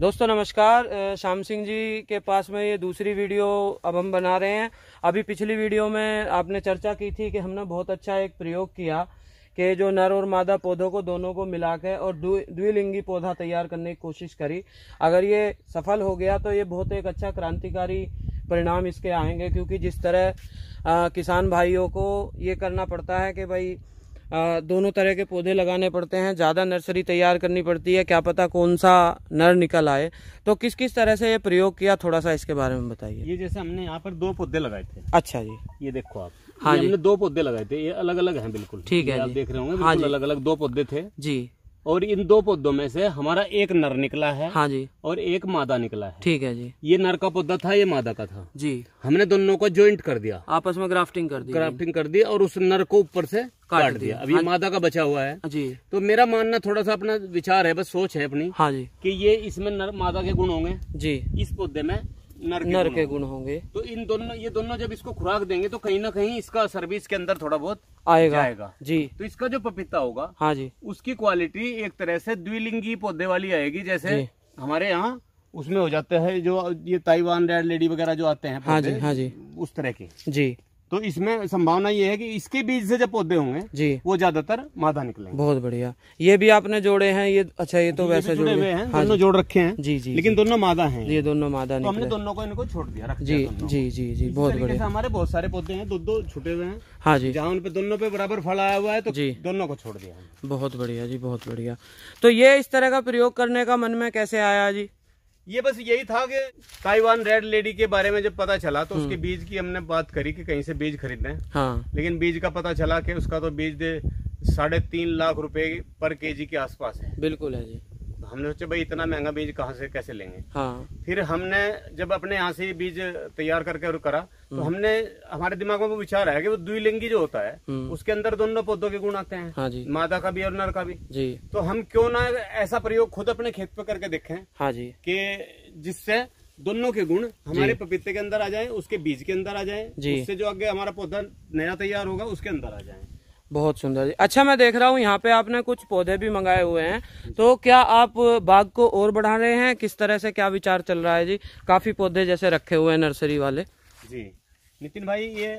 दोस्तों नमस्कार श्याम सिंह जी के पास में ये दूसरी वीडियो अब हम बना रहे हैं अभी पिछली वीडियो में आपने चर्चा की थी कि हमने बहुत अच्छा एक प्रयोग किया कि जो नर और मादा पौधों को दोनों को मिला के और द्विलिंगी पौधा तैयार करने की कोशिश करी अगर ये सफल हो गया तो ये बहुत एक अच्छा क्रांतिकारी परिणाम इसके आएंगे क्योंकि जिस तरह आ, किसान भाइयों को ये करना पड़ता है कि भाई दोनों तरह के पौधे लगाने पड़ते हैं ज़्यादा नर्सरी तैयार करनी पड़ती है क्या पता कौन सा नर निकल आए तो किस किस तरह से ये प्रयोग किया थोड़ा सा इसके बारे में बताइए ये जैसे हमने यहाँ पर दो पौधे लगाए थे अच्छा जी ये देखो आप हाँ जी हमने दो पौधे लगाए थे ये अलग अलग हैं बिल्कुल ठीक है आप देख रहे होंगे हाँ अलग अलग दो पौधे थे जी और इन दो पौधों में से हमारा एक नर निकला है हाँ जी और एक मादा निकला है ठीक है जी ये नर का पौधा था ये मादा का था जी हमने दोनों को ज्वाइंट कर दिया आपस में ग्राफ्टिंग कर दी ग्राफ्टिंग कर दी और उस नर को ऊपर से काट, काट दिया अभी हाँ मादा का बचा हुआ है हाँ जी तो मेरा मानना थोड़ा सा अपना विचार है बस सोच है अपनी हाँ जी की ये इसमें नर मादा के गुण होंगे जी इस पौधे में नर के, नर के गुण होंगे तो इन दोनों ये दोनों जब इसको खुराक देंगे तो कहीं ना कहीं इसका सर्विस के अंदर थोड़ा बहुत आएगा आएगा जी तो इसका जो पपीता होगा हाँ जी उसकी क्वालिटी एक तरह से द्विलिंगी पौधे वाली आएगी जैसे हमारे यहाँ उसमें हो जाता है जो ये ताइवान रेड लेडी वगैरह जो आते हैं हाँ जी हाँ जी उस तरह के जी तो इसमें संभावना ये है कि इसके बीज से जब पौधे होंगे जी वो ज्यादातर मादा निकले बहुत बढ़िया ये भी आपने जोड़े हैं ये अच्छा ये तो वैसे जोड़े हुए हैं हाँ दोनों जोड़ रखे हैं जी जी लेकिन दोनों मादा हैं ये दोनों मादा तो हमने दोनों को इनको छोड़ दिया रख जी जी जी जी बहुत बढ़िया हमारे बहुत सारे पौधे हैं दो दो छुटे हुए हैं हाँ जी जहाँ उनपे दोनों पे बराबर फल आया हुआ है तो जी दोनों को छोड़ दिया बहुत बढ़िया जी बहुत बढ़िया तो ये इस तरह का प्रयोग करने का मन में कैसे आया जी ये बस यही था कि ताइवान रेड लेडी के बारे में जब पता चला तो हम्म। उसके बीज की हमने बात करी कि कहीं से बीज खरीदना हाँ। लेकिन बीज का पता चला कि उसका तो बीज साढ़े तीन लाख रुपए पर केजी के आसपास है बिल्कुल है जी हमने सोचा भाई इतना महंगा बीज कहाँ से कैसे लेंगे हाँ। फिर हमने जब अपने यहाँ से बीज तैयार करके और करा तो हम्म। हमने हमारे दिमाग में वो विचार आया कि वो द्विलिंगी जो होता है हम्म। उसके अंदर दोनों पौधों के गुण आते हैं हाँ जी। मादा का भी और नर का भी जी। तो हम क्यों ना ऐसा प्रयोग खुद अपने खेत पे करके देखे हाँ जी कि जिससे दोनों के गुण हमारे पपीते के अंदर आ जाए उसके बीज के अंदर आ जाए उससे जो आगे हमारा पौधा नया तैयार होगा उसके अंदर आ जाए बहुत सुंदर जी अच्छा मैं देख रहा हूँ यहाँ पे आपने कुछ पौधे भी मंगाए हुए हैं तो क्या आप बाग को और बढ़ा रहे हैं किस तरह से क्या विचार चल रहा है जी काफी पौधे जैसे रखे हुए हैं नर्सरी वाले जी नितिन भाई ये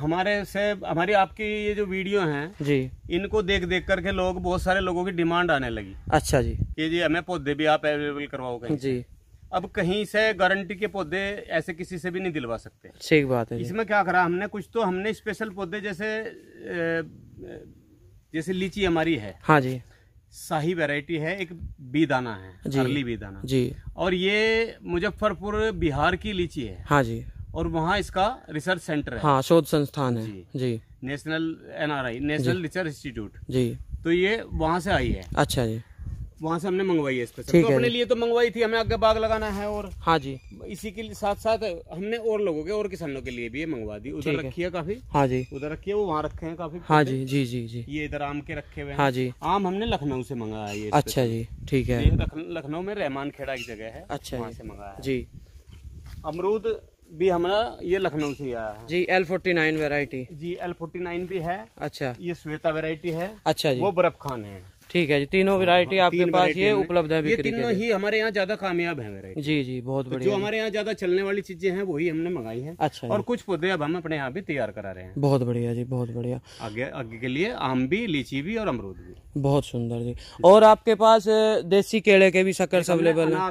हमारे से हमारी आपकी ये जो वीडियो हैं जी इनको देख देख करके लोग बहुत सारे लोगों की डिमांड आने लगी अच्छा जी कि जी हमें पौधे भी आप अवेलेबल करवाओगे जी अब कहीं से गारंटी के पौधे ऐसे किसी से भी नहीं दिलवा सकते ठीक बात है इसमें क्या करा हमने कुछ तो हमने स्पेशल पौधे जैसे जैसे लीची हमारी है हाँ जी शाही वैरायटी है एक बीदाना है अर्ली बीदाना जी और ये मुजफ्फरपुर बिहार की लीची है हाँ जी और वहाँ इसका रिसर्च सेंटर है हाँ शोध संस्थान है जी, जी। National NRI national research institute जी तो ये वहाँ से आई है अच्छा जी वहाँ से हमने मंगवाई है तो अपने लिए तो मंगवाई थी हमें आगे बाग लगाना है और हाँ जी इसी के साथ साथ हमने और लोगों के और किसानों के लिए भी ये मंगवा दी उधर रखी है काफी हाँ जी उधर रखी है वो वहाँ रखे हैं काफी हाँ जी जी जी जी ये इधर आम के रखे हुए हाँ जी आम हमने लखनऊ से मंगाया ये अच्छा जी ठीक है लखनऊ में रहमान खेड़ा की जगह है अच्छा वहाँ से मंगाया जी अमरूद भी हमारा ये लखनऊ से आया है जी एल फोर्टी नाइन वेरायटी जी एल फोर्टी नाइन भी है अच्छा ये श्वेता वेरायटी है अच्छा जी वो बर्फ खान है ठीक है जी तीनों वेरायटी हाँ, हाँ, आपके पास ये उपलब्ध है तीनों ही हमारे यहाँ ज्यादा कामयाब है जी जी बहुत तो बढ़िया जो हमारे यहाँ ज्यादा चलने वाली चीजें हैं वही हमने मंगाई है अच्छा और कुछ पौधे अब हम अपने यहाँ भी तैयार करा रहे हैं बहुत बढ़िया जी बहुत बढ़िया आगे आगे के लिए आम भी लीची भी और अमरूद भी बहुत सुंदर जी और आपके पास देसी केले के भी शक्कर अवेलेबल है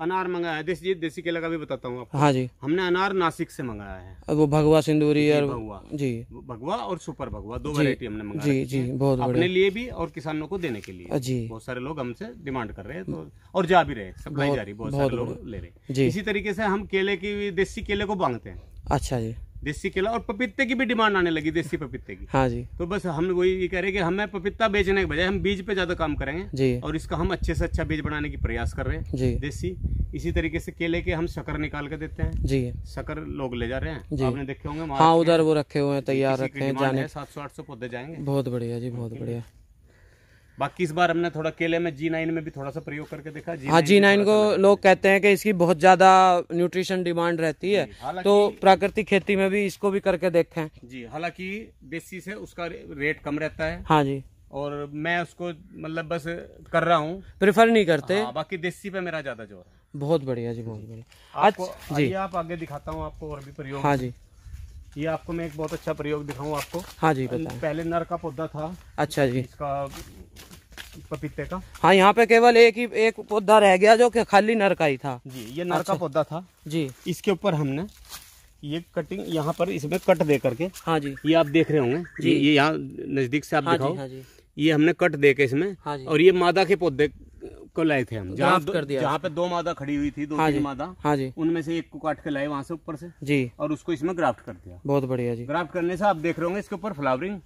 अनार मंगाया है देसी देसी केला का भी बताता हूँ आपको हाँ जी हमने अनार नासिक से मंगाया है वो भगवा सिंदूरी और भगवा जी भगवा और सुपर भगवा दो वेरायटी हमने मंगाया जी जी बहुत अपने लिए भी और किसानों को देने के लिए जी बहुत सारे लोग हमसे डिमांड कर रहे हैं तो और जा भी रहे सप्लाई जा रही बहुत सारे लोग ले रहे इसी तरीके से हम केले की देसी केले को मांगते हैं अच्छा जी देसी केला और पपीते की भी डिमांड आने लगी देसी पपीते की हाँ जी तो बस हम वही ये कह रहे हैं कि हमें पपीता बेचने के बजाय हम बीज पे ज्यादा काम करेंगे जी और इसका हम अच्छे से अच्छा बीज बनाने की प्रयास कर रहे हैं जी देसी इसी तरीके से केले के हम शकर निकाल के देते हैं जी शकर लोग ले जा रहे हैं जी आपने देखे होंगे हाँ उधर वो रखे हुए हैं तैयार रखे हैं जाने सात सौ आठ सौ पौधे जाएंगे बहुत बढ़िया जी बहुत बढ़िया बाकी इस बार हमने थोड़ा केले में जी नाइन में भी थोड़ा सा प्रयोग करके देखा जी हाँ जी नाइन को लोग कहते हैं कि इसकी बहुत ज्यादा न्यूट्रिशन डिमांड रहती है तो प्राकृतिक खेती में भी इसको भी करके देखे जी हालांकि देसी से उसका रेट कम रहता है हाँ जी और मैं उसको मतलब बस कर रहा हूँ प्रेफर नहीं करते हाँ, बाकी देसी पे मेरा ज्यादा जोर है बहुत बढ़िया जी बहुत बढ़िया जी आप आगे दिखाता हूँ आपको और भी प्रयोग हाँ जी ये आपको मैं एक बहुत अच्छा प्रयोग दिखाऊँ आपको हाँ जी पहले नर का पौधा था अच्छा जी इसका पपीते का हाँ यहाँ पे केवल एक ही एक पौधा रह गया जो खाली नर का ही था जी ये नर का अच्छा। पौधा था जी इसके ऊपर हमने ये कटिंग यहाँ पर इसमें कट दे करके हाँ जी ये आप देख रहे होंगे जी ये यहाँ नजदीक से आप हाँ दिखाओ जी, हाँ जी। ये हमने कट दे के इसमें हाँ जी। और ये मादा के पौधे को लाए थे हम जहाँ कर दिया जहाँ पे दो मादा खड़ी हुई थी दो हाँ जी। मादा हाँ जी उनमें से एक को काट के लाए वहाँ से ऊपर से जी और उसको इसमें ग्राफ्ट कर दिया बहुत बढ़िया जी ग्राफ्ट करने से आप देख रहे होंगे इसके ऊपर फ्लावरिंग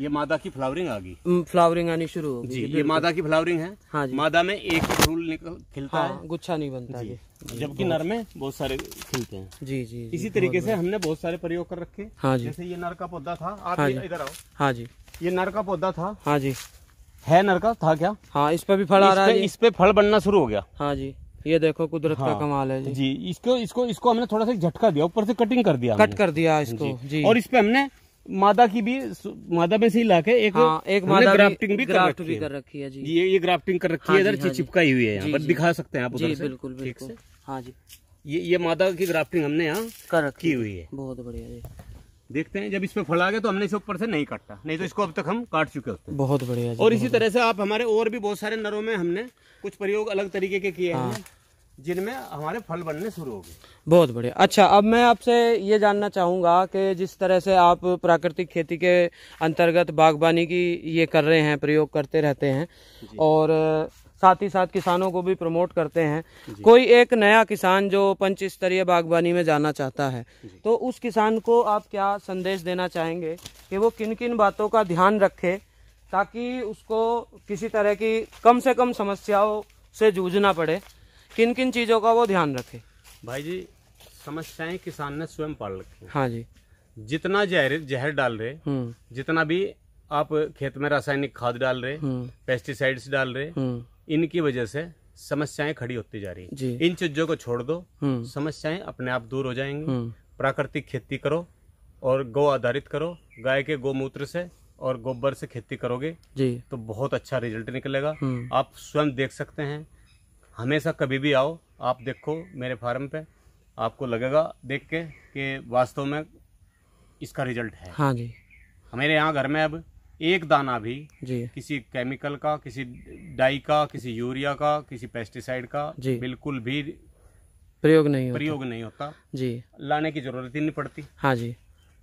ये मादा की फ्लावरिंग आ गई फ्लावरिंग आनी शुरू हो गई जी ये मादा की फ्लावरिंग है हाँ जी मादा में एक फूल निकल खिलता हाँ, है गुच्छा नहीं बनता जी, जी। जबकि नर में बहुत सारे खिलते हैं जी जी इसी तरीके से हमने बहुत सारे प्रयोग कर रखे हाँ जी जैसे ये नर का पौधा था आप हाँ इधर आओ हाँ जी ये नर का पौधा था हाँ जी है नर का था क्या हाँ इस पे भी फल आ रहा है इस पे फल बनना शुरू हो गया हाँ जी ये देखो कुदरत हाँ, का कमाल है जी, जी इसको इसको इसको हमने थोड़ा सा झटका दिया ऊपर से कटिंग कर दिया कट कर दिया इसको जी, जी। और इस पे हमने मादा की भी मादा में से ही लाके एक हाँ, एक मादा ग्राफ्टिंग भी, ग्राफ्ट भी, भी कर रखी है जी ये ये ग्राफ्टिंग कर रखी है हाँ इधर हाँ चिपकाई हुई है जी, जी, दिखा सकते हैं आप उधर से बिल्कुल बिल्कुल हाँ जी ये ये मादा की ग्राफ्टिंग हमने यहाँ कर रखी हुई है बहुत बढ़िया जी देखते हैं जब इसमें फल आ गया तो हमने इसे ऊपर से नहीं काटा नहीं तो इसको अब तक हम काट चुके होते हैं बहुत बढ़िया और इसी तरह से आप हमारे और भी बहुत सारे नरों में हमने कुछ प्रयोग अलग तरीके के किए हैं हाँ। जिनमें हमारे फल बनने शुरू हो गए बहुत बढ़िया अच्छा अब मैं आपसे ये जानना चाहूँगा कि जिस तरह से आप प्राकृतिक खेती के अंतर्गत बागबानी की ये कर रहे हैं प्रयोग करते रहते हैं और साथ ही साथ किसानों को भी प्रमोट करते हैं कोई एक नया किसान जो पंच स्तरीय बागवानी में जाना चाहता है तो उस किसान को आप क्या संदेश देना चाहेंगे कि वो किन किन बातों का ध्यान रखे ताकि उसको किसी तरह की कम से कम समस्याओं से जूझना पड़े किन किन चीज़ों का वो ध्यान रखे भाई जी समस्याएं किसान ने स्वयं पाल रखी हाँ जी जितना जहर जहर डाल रहे हम्म। जितना भी आप खेत में रासायनिक खाद डाल रहे हम्म। पेस्टिसाइड्स डाल रहे हम्म। इनकी वजह से समस्याएं खड़ी होती जा रही है इन चीजों को छोड़ दो समस्याएं अपने आप दूर हो जाएंगी प्राकृतिक खेती करो और गौ आधारित करो गाय के गोमूत्र से और गोबर से खेती करोगे जी तो बहुत अच्छा रिजल्ट निकलेगा आप स्वयं देख सकते हैं हमेशा कभी भी आओ आप देखो मेरे फार्म पे आपको लगेगा देख के कि वास्तव में इसका रिजल्ट है हाँ जी हमारे यहाँ घर में अब एक दाना भी जी किसी केमिकल का किसी डाई का किसी यूरिया का किसी पेस्टिसाइड का जी बिल्कुल भी प्रयोग नहीं प्रयोग नहीं होता जी लाने की जरूरत ही नहीं पड़ती हाँ जी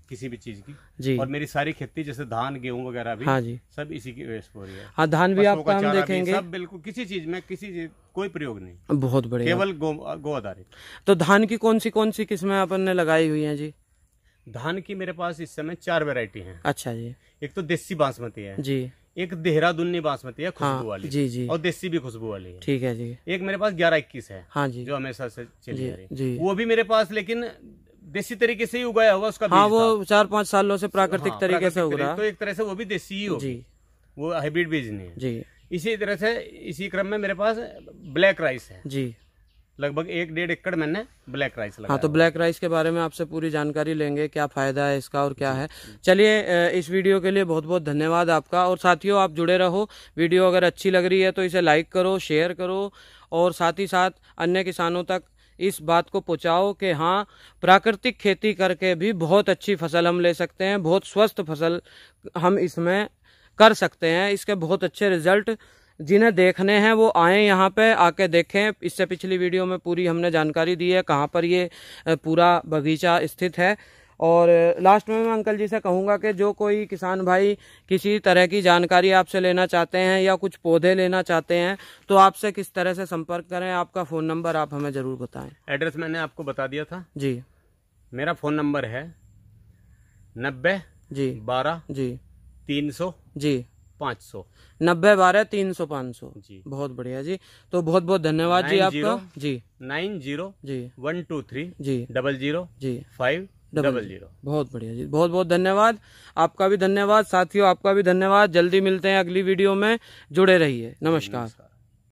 किसी भी चीज की जी और मेरी सारी खेती जैसे धान गेहूँ वगैरह भी हाँ जी सब इसी की वेस्ट हो रही है हाँ धान भी आप हम देखेंगे सब बिल्कुल किसी चीज में किसी चीज कोई प्रयोग नहीं बहुत बढ़िया केवल गो गो आधारित तो धान की कौन सी कौन सी किस्में अपन ने लगाई हुई है जी धान की मेरे पास इस समय चार वेरायटी है अच्छा जी एक तो देसी बासमती है जी एक देहरादूनी बासमती है खुशबू हाँ, वाली जी जी और देसी भी खुशबू वाली है ठीक है जी एक मेरे पास ग्यारह इक्कीस है हाँ जी जो हमेशा से चली जी, जी वो भी मेरे पास लेकिन देसी तरीके से ही उगाया होगा उसका हाँ वो चार पाँच सालों से प्राकृतिक हाँ, तरीके से उगा तो एक तरह से वो भी देसी ही जी वो हाइब्रिड बीज नहीं है जी इसी तरह से इसी क्रम में मेरे पास ब्लैक राइस है जी लगभग एक डेढ़ एकड़ मैंने ब्लैक राइस लगाया हाँ तो ब्लैक राइस के बारे में आपसे पूरी जानकारी लेंगे क्या फायदा है इसका और क्या है चलिए इस वीडियो के लिए बहुत बहुत धन्यवाद आपका और साथियों आप जुड़े रहो वीडियो अगर अच्छी लग रही है तो इसे लाइक करो शेयर करो और साथ ही साथ अन्य किसानों तक इस बात को पहुँचाओ कि हाँ प्राकृतिक खेती करके भी बहुत अच्छी फसल हम ले सकते हैं बहुत स्वस्थ फसल हम इसमें कर सकते हैं इसके बहुत अच्छे रिजल्ट जिन्हें देखने हैं वो आए यहाँ पे आके देखें इससे पिछली वीडियो में पूरी हमने जानकारी दी है कहाँ पर ये पूरा बगीचा स्थित है और लास्ट में मैं अंकल जी से कहूँगा कि जो कोई किसान भाई किसी तरह की जानकारी आपसे लेना चाहते हैं या कुछ पौधे लेना चाहते हैं तो आपसे किस तरह से संपर्क करें आपका फ़ोन नंबर आप हमें ज़रूर बताएं एड्रेस मैंने आपको बता दिया था जी मेरा फ़ोन नंबर है नब्बे जी बारह जी तीन सौ जी पाँच सौ नब्बे बारह तीन सौ पाँच सौ जी बहुत बढ़िया जी तो बहुत बहुत धन्यवाद जी आपका जी नाइन जीरो जी वन टू थ्री जी डबल जीरो जी फाइव डबल जीरो बहुत बढ़िया जी बहुत बहुत धन्यवाद आपका भी धन्यवाद साथियों आपका भी धन्यवाद जल्दी मिलते हैं अगली वीडियो में जुड़े रहिए नमस्कार